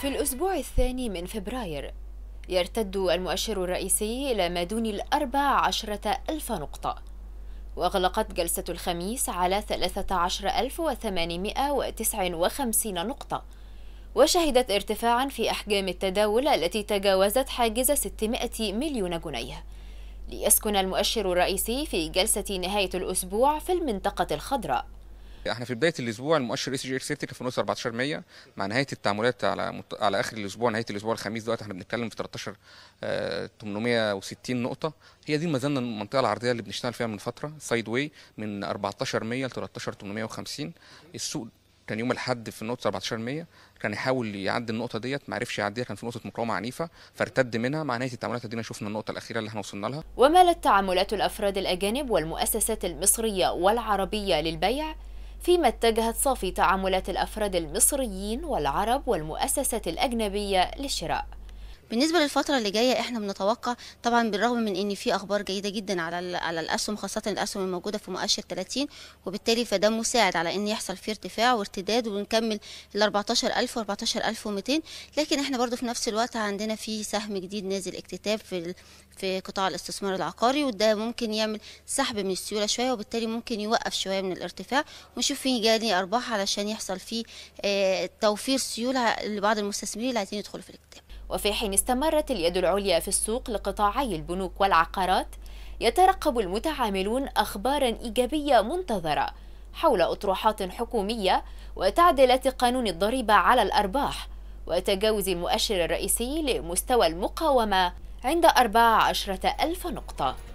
في الأسبوع الثاني من فبراير يرتد المؤشر الرئيسي إلى ما دون الأربع عشرة ألف نقطة وأغلقت جلسة الخميس على 13859 نقطة وشهدت ارتفاعا في أحجام التداول التي تجاوزت حاجز 600 مليون جنيه ليسكن المؤشر الرئيسي في جلسة نهاية الأسبوع في المنطقة الخضراء احنا في بدايه الاسبوع المؤشر اس جي اكس سيفتي كان في نقطه 14 مع نهايه التعاملات على مت... على اخر الاسبوع نهايه الاسبوع الخميس دلوقتي احنا بنتكلم في 13 860 آه، نقطه هي دي ما زلنا المنطقه العرضيه اللي بنشتغل فيها من فتره سايد واي من 1400 ل 13 850 السوق كان يوم الاحد في نقطه 1400 كان يحاول يعدي النقطه ديت ما عرفش يعديها كان في نقطه مقاومه عنيفه فارتد منها مع نهايه التعاملات دي شفنا النقطه الاخيره اللي احنا وصلنا لها ومالت تعاملات الافراد الاجانب والمؤسسات المصريه والعربيه للبيع فيما اتجهت صافي تعاملات الأفراد المصريين والعرب والمؤسسات الأجنبية للشراء بالنسبه للفتره اللي جايه احنا بنتوقع طبعا بالرغم من ان في اخبار جيده جدا على على الاسهم خاصه الاسهم الموجوده في مؤشر 30 وبالتالي فده مساعد على ان يحصل في ارتفاع وارتداد ونكمل ال 14000 و 14200 لكن احنا برضو في نفس الوقت عندنا في سهم جديد نازل اكتتاب في في قطاع الاستثمار العقاري وده ممكن يعمل سحب من السيوله شويه وبالتالي ممكن يوقف شويه من الارتفاع ونشوف فين جاني ارباح علشان يحصل فيه آه، توفير سيوله لبعض المستثمرين اللي عايزين يدخلوا في الاكتتاب وفي حين استمرت اليد العليا في السوق لقطاعي البنوك والعقارات يترقب المتعاملون أخبارا إيجابية منتظرة حول أطروحات حكومية وتعديلات قانون الضريبة على الأرباح وتجاوز المؤشر الرئيسي لمستوى المقاومة عند 14 ألف نقطة